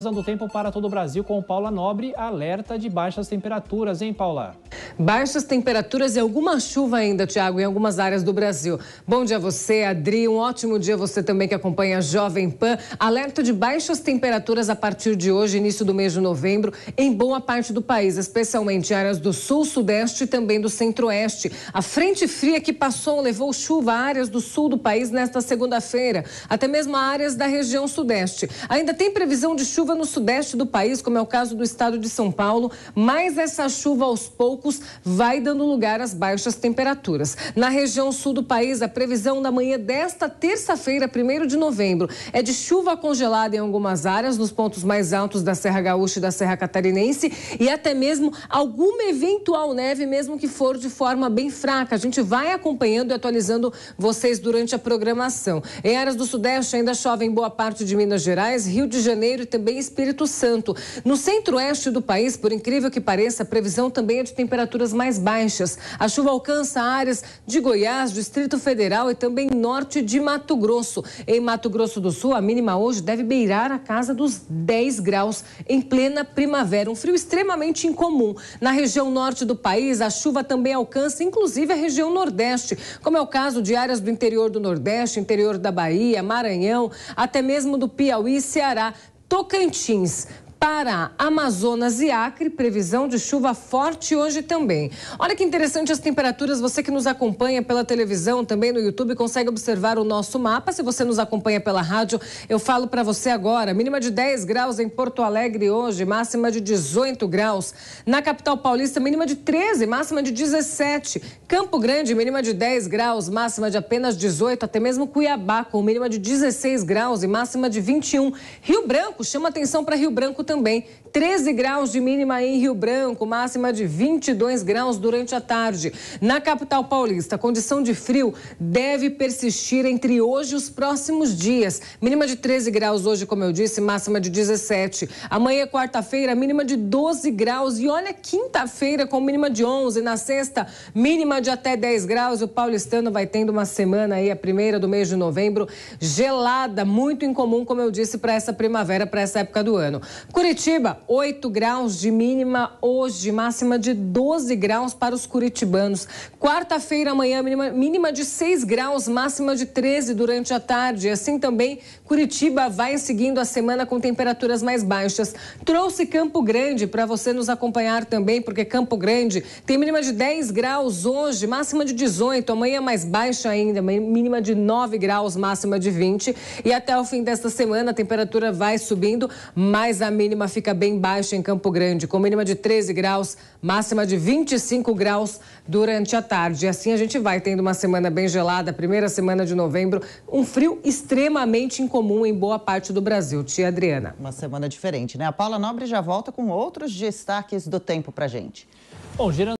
do tempo para todo o Brasil com Paula Nobre, alerta de baixas temperaturas, hein, Paula? Baixas temperaturas e alguma chuva ainda, Tiago, em algumas áreas do Brasil. Bom dia a você, Adri. Um ótimo dia você também que acompanha a Jovem Pan. Alerta de baixas temperaturas a partir de hoje, início do mês de novembro, em boa parte do país, especialmente áreas do sul, sudeste e também do centro-oeste. A frente fria que passou levou chuva a áreas do sul do país nesta segunda-feira, até mesmo a áreas da região sudeste. Ainda tem previsão de chuva chuva no sudeste do país, como é o caso do estado de São Paulo, mas essa chuva aos poucos vai dando lugar às baixas temperaturas. Na região sul do país, a previsão da manhã desta terça-feira, 1 de novembro, é de chuva congelada em algumas áreas, nos pontos mais altos da Serra Gaúcha e da Serra Catarinense, e até mesmo alguma eventual neve, mesmo que for de forma bem fraca. A gente vai acompanhando e atualizando vocês durante a programação. Em áreas do sudeste ainda chove em boa parte de Minas Gerais, Rio de Janeiro e também Espírito Santo. No centro-oeste do país, por incrível que pareça, a previsão também é de temperaturas mais baixas. A chuva alcança áreas de Goiás, Distrito Federal e também norte de Mato Grosso. Em Mato Grosso do Sul, a mínima hoje deve beirar a casa dos 10 graus em plena primavera, um frio extremamente incomum. Na região norte do país, a chuva também alcança inclusive a região nordeste, como é o caso de áreas do interior do Nordeste, interior da Bahia, Maranhão, até mesmo do Piauí e Ceará. Tocantins. Pará, Amazonas e Acre, previsão de chuva forte hoje também. Olha que interessante as temperaturas. Você que nos acompanha pela televisão, também no YouTube, consegue observar o nosso mapa. Se você nos acompanha pela rádio, eu falo para você agora. Mínima de 10 graus em Porto Alegre hoje, máxima de 18 graus. Na capital paulista, mínima de 13, máxima de 17. Campo Grande, mínima de 10 graus, máxima de apenas 18. Até mesmo Cuiabá, com mínima de 16 graus e máxima de 21. Rio Branco, chama atenção para Rio Branco também 13 graus de mínima em Rio Branco, máxima de 22 graus durante a tarde. Na capital paulista, a condição de frio deve persistir entre hoje e os próximos dias. Mínima de 13 graus hoje, como eu disse, máxima de 17. Amanhã, quarta-feira, mínima de 12 graus. E olha, quinta-feira com mínima de 11. Na sexta, mínima de até 10 graus. O paulistano vai tendo uma semana aí, a primeira do mês de novembro, gelada, muito incomum, como eu disse, para essa primavera, para essa época do ano. Curitiba, 8 graus de mínima hoje, máxima de 12 graus para os curitibanos. Quarta-feira, amanhã, mínima, mínima de 6 graus, máxima de 13 durante a tarde. Assim também, Curitiba vai seguindo a semana com temperaturas mais baixas. Trouxe Campo Grande para você nos acompanhar também, porque Campo Grande tem mínima de 10 graus hoje, máxima de 18. Amanhã é mais baixa ainda, mínima de 9 graus, máxima de 20. E até o fim desta semana, a temperatura vai subindo mais a mínima mínima fica bem baixa em Campo Grande, com mínima de 13 graus, máxima de 25 graus durante a tarde. E assim a gente vai tendo uma semana bem gelada, primeira semana de novembro, um frio extremamente incomum em boa parte do Brasil. Tia Adriana. Uma semana diferente, né? A Paula Nobre já volta com outros destaques do tempo pra gente. Bom, girando